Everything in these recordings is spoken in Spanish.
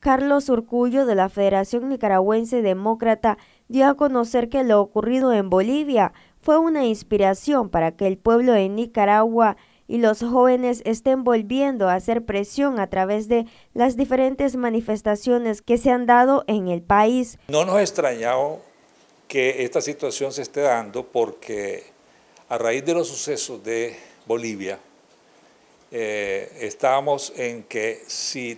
Carlos Urcullo de la Federación Nicaragüense Demócrata dio a conocer que lo ocurrido en Bolivia fue una inspiración para que el pueblo de Nicaragua y los jóvenes estén volviendo a hacer presión a través de las diferentes manifestaciones que se han dado en el país. No nos ha extrañado que esta situación se esté dando porque a raíz de los sucesos de Bolivia, eh, estábamos en que si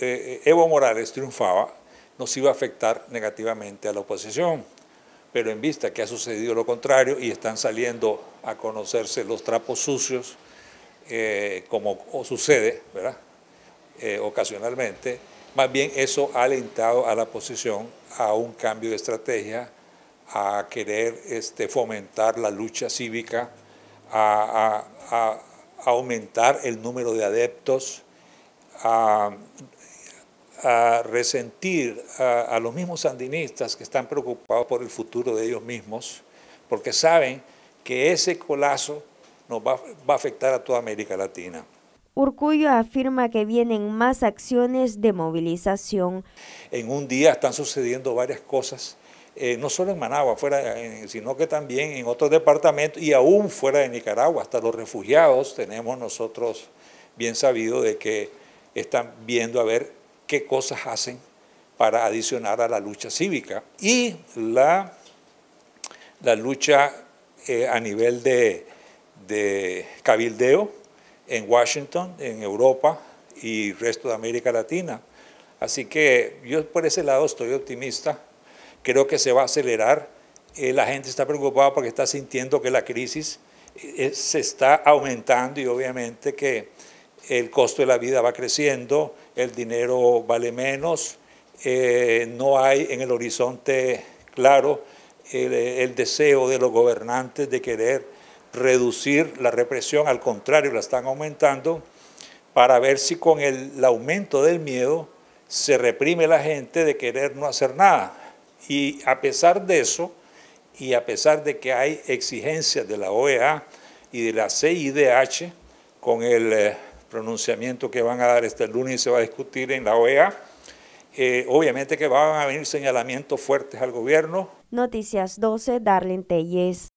eh, eh, Evo Morales triunfaba, nos iba a afectar negativamente a la oposición. Pero en vista que ha sucedido lo contrario y están saliendo a conocerse los trapos sucios, eh, como sucede, ¿verdad? ocasionalmente, más bien eso ha alentado a la oposición a un cambio de estrategia, a querer este, fomentar la lucha cívica, a, a aumentar el número de adeptos, a, resentir a, los mismos sandinistas que están preocupados por el futuro de ellos mismos, porque saben que ese colazo nos va, a afectar a toda América Latina. Urcuyo afirma que vienen más acciones de movilización. En un día están sucediendo varias cosas, eh, no solo en Managua, fuera, sino que también en otros departamentos y aún fuera de Nicaragua, hasta los refugiados tenemos nosotros bien sabido de que están viendo a ver qué cosas hacen para adicionar a la lucha cívica y la, la lucha eh, a nivel de, cabildeo en Washington, en Europa y resto de América Latina. Así que yo por ese lado estoy optimista, creo que se va a acelerar, eh, la gente está preocupada porque está sintiendo que la crisis eh, se está aumentando y obviamente que el costo de la vida va creciendo, el dinero vale menos, eh, no hay en el horizonte claro el, deseo de los gobernantes de querer reducir la represión, al contrario, la están aumentando, para ver si con el, el aumento del miedo se reprime la gente de querer no hacer nada. Y a pesar de eso, y a pesar de que hay exigencias de la OEA y de la CIDH con el eh, pronunciamiento que van a dar este lunes y se va a discutir en la OEA. Eh, obviamente que van a venir señalamientos fuertes al gobierno. Noticias 12, Darlene Telles.